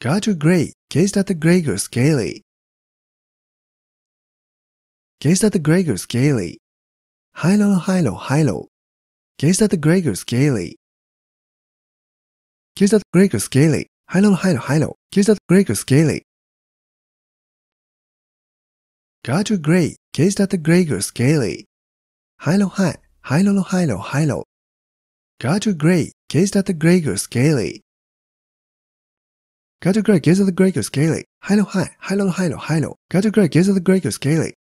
Gauge gray gazed at the Gregors gaily. Gazed at the Gregors gaily. Hilo, Hilo, Hilo. Gazed at the Gregors gaily. Gazed at the Gregors gaily. Hilo, Hilo, Hilo. Gazed at the Gregors gaily. Gauge gray gazed at the Gregors gaily. Hilo, Hi, Hilo, Hilo, Hilo. Gauge gray gazed at the Gregors gaily. Gadget Greg is the Greco Scaly. Hello, high, hello. Got to Gadget Greg is the Greco Scaly.